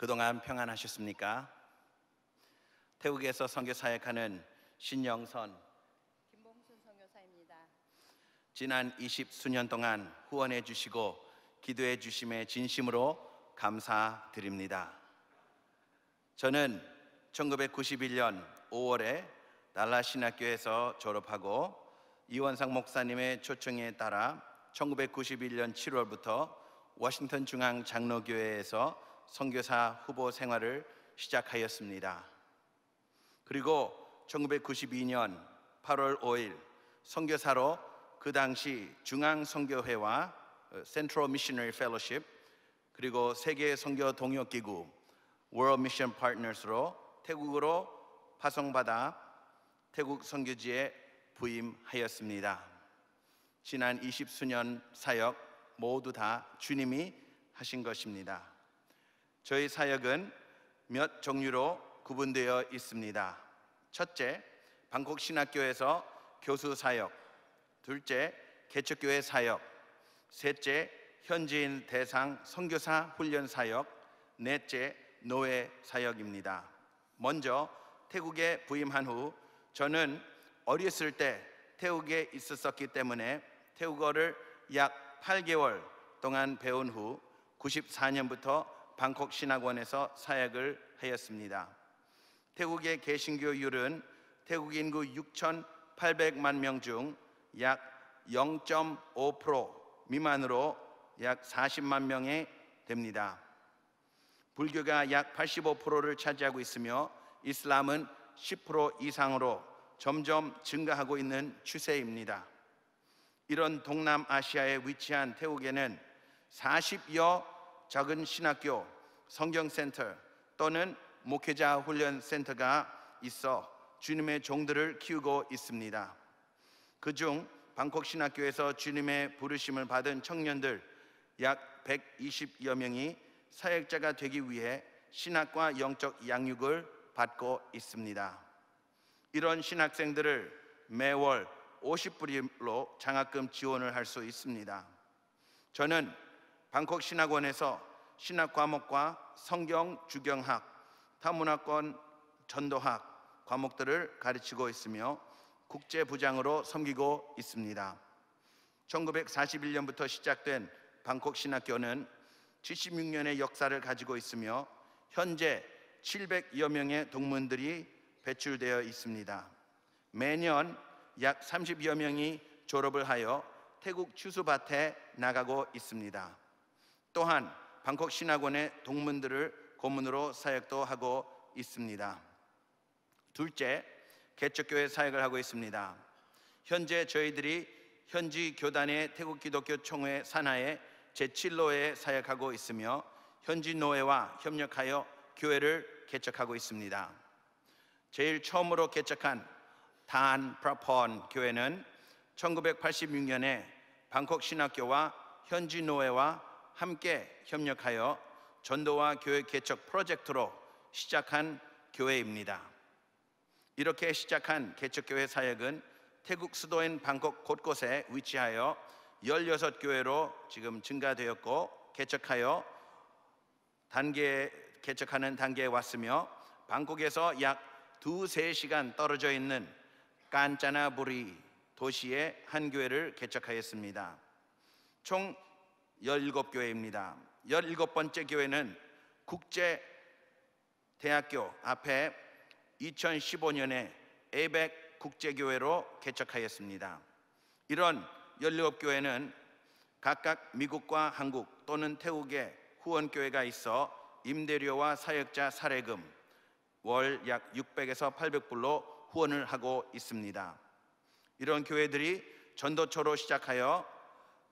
그동안 평안하셨습니까? 태국에서 선교 사역하는 신영선 김봉순 선교사입니다. 지난 20수년 동안 후원해 주시고 기도해 주심에 진심으로 감사드립니다. 저는 1991년 5월에 달라 신학교에서 졸업하고 이원상 목사님의 초청에 따라 1991년 7월부터 워싱턴 중앙 장로교회에서 선교사 후보 생활을 시작하였습니다. 그리고 1992년 8월 5일 선교사로 그 당시 중앙 선교회와 센트럴 미셔너리 펠로십 그리고 세계 선교 동역 기구 월드 미션 파트너스로 태국으로 파송받아 태국 선교지에 부임하였습니다. 지난 20수년 사역 모두 다 주님이 하신 것입니다. 저희 사역은 몇 종류로 구분되어 있습니다. 첫째, 방콕 신학교에서 교수 사역, 둘째, 개척교회 사역, 셋째, 현지인 대상 선교사 훈련 사역, 넷째, 노예 사역입니다. 먼저 태국에 부임한 후 저는 어렸을 때 태국에 있었기 때문에 태국어를 약 8개월 동안 배운 후 94년부터 방콕 신학원에서 사역을 하였습니다. 태국의 개신교율은 태국 인구 6,800만 명 중 약 0.5% 미만으로 약 40만 명에 됩니다. 불교가 약 85%를 차지하고 있으며 이슬람은 10% 이상으로 점점 증가하고 있는 추세입니다. 이런 동남아시아에 위치한 태국에는 40여 작은 신학교, 성경센터 또는 목회자 훈련 센터가 있어 주님의 종들을 키우고 있습니다. 그 중 방콕 신학교에서 주님의 부르심을 받은 청년들 약 120여 명이 사역자가 되기 위해 신학과 영적 양육을 받고 있습니다. 이런 신학생들을 매월 50불로 장학금 지원을 할 수 있습니다. 저는 방콕 신학원에서 신학 과목과 성경 주경학, 타문화권 전도학 과목들을 가르치고 있으며 국제 부장으로 섬기고 있습니다. 1941년부터 시작된 방콕 신학교는 76년의 역사를 가지고 있으며 현재 700여 명의 동문들이 배출되어 있습니다. 매년 약 30여 명이 졸업을 하여 태국 추수밭에 나가고 있습니다. 또한 방콕 신학원의 동문들을 고문으로 사역도 하고 있습니다. 둘째, 개척교회 사역을 하고 있습니다. 현재 저희들이 현지 교단의 태국 기독교 총회 산하에 제7로에 사역하고 있으며 현지 노예와 협력하여 교회를 개척하고 있습니다. 제일 처음으로 개척한 다 프라펀 교회는 1986년에 방콕 신학교와 현지 노예와 함께 협력하여 전도와 교회 개척 프로젝트로 시작한 교회입니다. 이렇게 시작한 개척교회 사역은 태국 수도인 방콕 곳곳에 위치하여 16교회로 지금 증가되었고 개척하여 단계 개척하는 단계에 왔으며 방콕에서 약 두세 시간 떨어져 있는 깐짜나부리 도시의한 교회를 개척하였습니다. 총 17교회입니다. 17번째 교회는 국제 대학교 앞에 2015년에 에벡 국제교회로 개척하였습니다. 이런 17교회는 각각 미국과 한국 또는 태국에 후원교회가 있어 임대료와 사역자 사례금 월 약 600에서 800불로 후원을 하고 있습니다. 이런 교회들이 전도처로 시작하여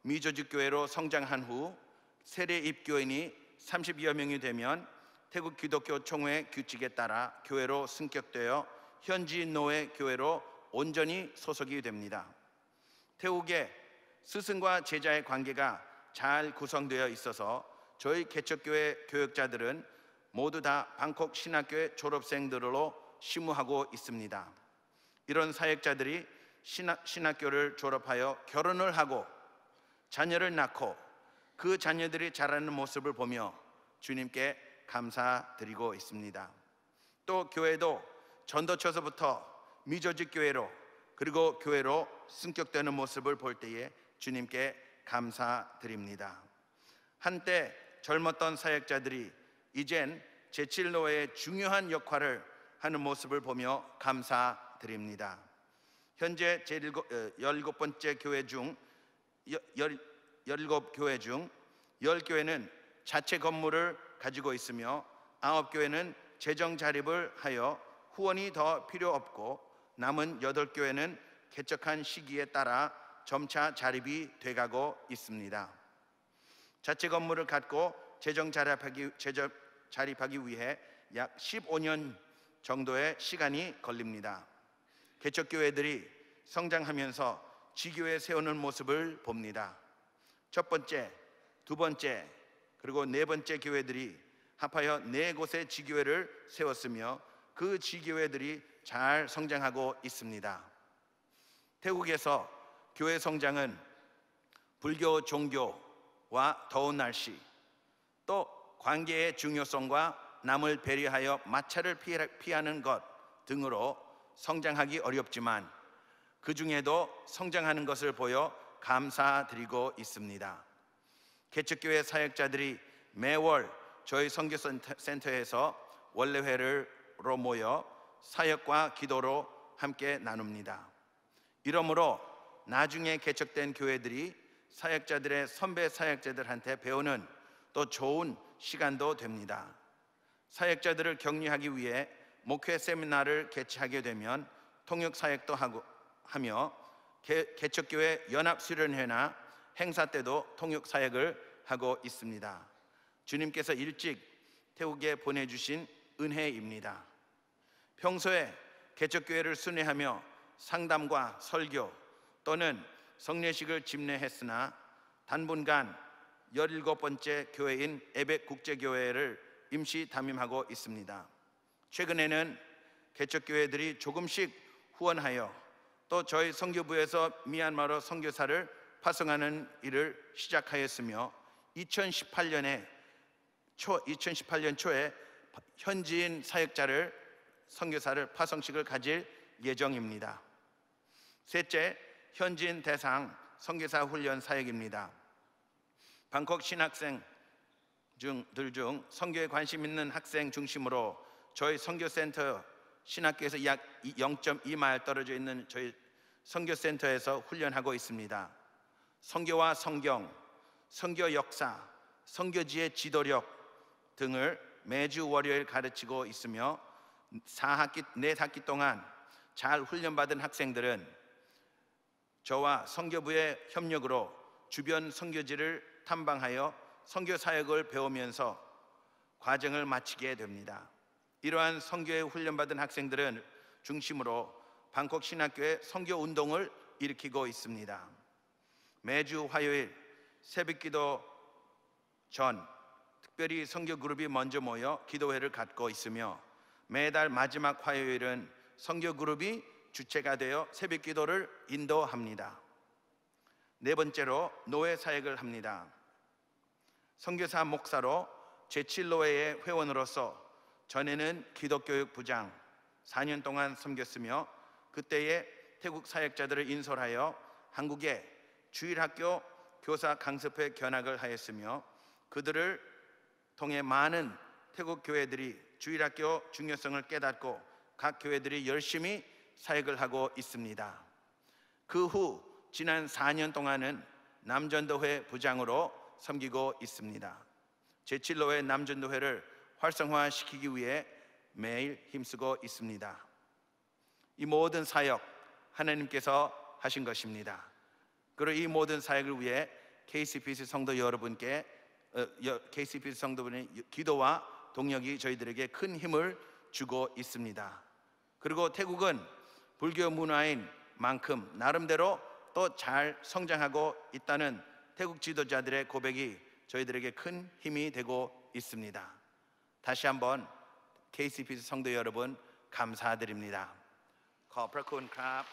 미조직 교회로 성장한 후 세례 입교인이 30여 명이 되면 태국 기독교 총회 규칙에 따라 교회로 승격되어 현지인 노예 교회로 온전히 소속이 됩니다. 태국의 스승과 제자의 관계가 잘 구성되어 있어서 저희 개척교회 교역자들은 모두 다 방콕 신학교의 졸업생들로 심우하고 있습니다. 이런 사역자들이 신학, 신학교를 졸업하여 결혼을 하고 자녀를 낳고 그 자녀들이 자라는 모습을 보며 주님께 감사드리고 있습니다. 또 교회도 전도처서부터 미조직 교회로 그리고 교회로 승격되는 모습을 볼 때에 주님께 감사드립니다. 한때 젊었던 사역자들이 이젠 제칠로의 중요한 역할을 하는 모습을 보며 감사드립니다. 현재 제 17번째 어, 교회 중 열, 17 교회 중 10교회는 자체 건물을 가지고 있으며 9교회는 재정 자립을 하여 후원이 더 필요 없고 남은 8교회는 개척한 시기에 따라 점차 자립이 돼가고 있습니다. 자체 건물을 갖고 재정 자립하기, 재정 자립하기 위해 약 15년 정도의 시간이 걸립니다. 개척교회들이 성장하면서 지교에 세우는 모습을 봅니다. 첫 번째, 두 번째, 그리고 네 번째 교회들이 합하여 네 곳의 지교회를 세웠으며 그 지교회들이 잘 성장하고 있습니다. 태국에서 교회 성장은 불교 종교와 더운 날씨 또 관계의 중요성과 남을 배려하여 마찰을 피하는 것 등으로 성장하기 어렵지만 그 중에도 성장하는 것을 보여 감사드리고 있습니다. 개척교회 사역자들이 매월 저희 선교센터에서 원래회를로 모여 사역과 기도로 함께 나눕니다. 이러므로 나중에 개척된 교회들이 사역자들의 선배 사역자들한테 배우는 또 좋은 시간도 됩니다. 사역자들을 격려하기 위해 목회 세미나를 개최하게 되면 통역 사역도 하고 하며 개척교회 연합수련회나 행사 때도 통역 사역을 하고 있습니다. 주님께서 일찍 태국에 보내주신 은혜입니다. 평소에 개척교회를 순회하며 상담과 설교 또는 성례식을 집례했으나 단분간 17번째 교회인 에벡 국제교회를 임시 담임하고 있습니다. 최근에는 개척교회들이 조금씩 후원하여 또 저희 선교부에서 미얀마로 선교사를 파송하는 일을 시작하였으며 2018년에 초 2018년 초에 현지인 사역자를 선교사를 파송식을 가질 예정입니다. 셋째, 현지인 대상 선교사 훈련 사역입니다. 방콕 신학생 중들중 선교에 관심 있는 학생 중심으로 저희 선교센터 신학교에서 약 0.2마일 떨어져 있는 저희 선교센터에서 훈련하고 있습니다. 선교와 성경, 선교 역사, 선교지의 지도력 등을 매주 월요일 가르치고 있으며 4학기, 4학기 동안 잘 훈련받은 학생들은 저와 선교부의 협력으로 주변 선교지를 탐방하여 선교 사역을 배우면서 과정을 마치게 됩니다. 이러한 성교에 훈련받은 학생들은 중심으로 방콕 신학교의 성교 운동을 일으키고 있습니다. 매주 화요일 새벽기도 전 특별히 성교 그룹이 먼저 모여 기도회를 갖고 있으며 매달 마지막 화요일은 성교 그룹이 주체가 되어 새벽 기도를 인도합니다. 네 번째로 노예 사역을 합니다. 성교사 목사로 제7노예의 회원으로서 전에는 기독교육부장 4년 동안 섬겼으며 그때에 태국 사역자들을 인솔하여 한국의 주일학교 교사 강습회 견학을 하였으며 그들을 통해 많은 태국 교회들이 주일학교 중요성을 깨닫고 각 교회들이 열심히 사역을 하고 있습니다. 그 후 지난 4년 동안은 남전도회 부장으로 섬기고 있습니다. 제7로회 남전도회를 활성화시키기 위해 매일 힘쓰고 있습니다. 이 모든 사역 하나님께서 하신 것입니다. 그리고 이 모든 사역을 위해 KCPC 성도 여러분께 KCPC 어, 성도분의 기도와 동력이 저희들에게 큰 힘을 주고 있습니다. 그리고 태국은 불교 문화인 만큼 나름대로 또 잘 성장하고 있다는 태국 지도자들의 고백이 저희들에게 큰 힘이 되고 있습니다. 다시 한번 KCPC 성도 여러분 감사드립니다. 커프라쿤 크랍.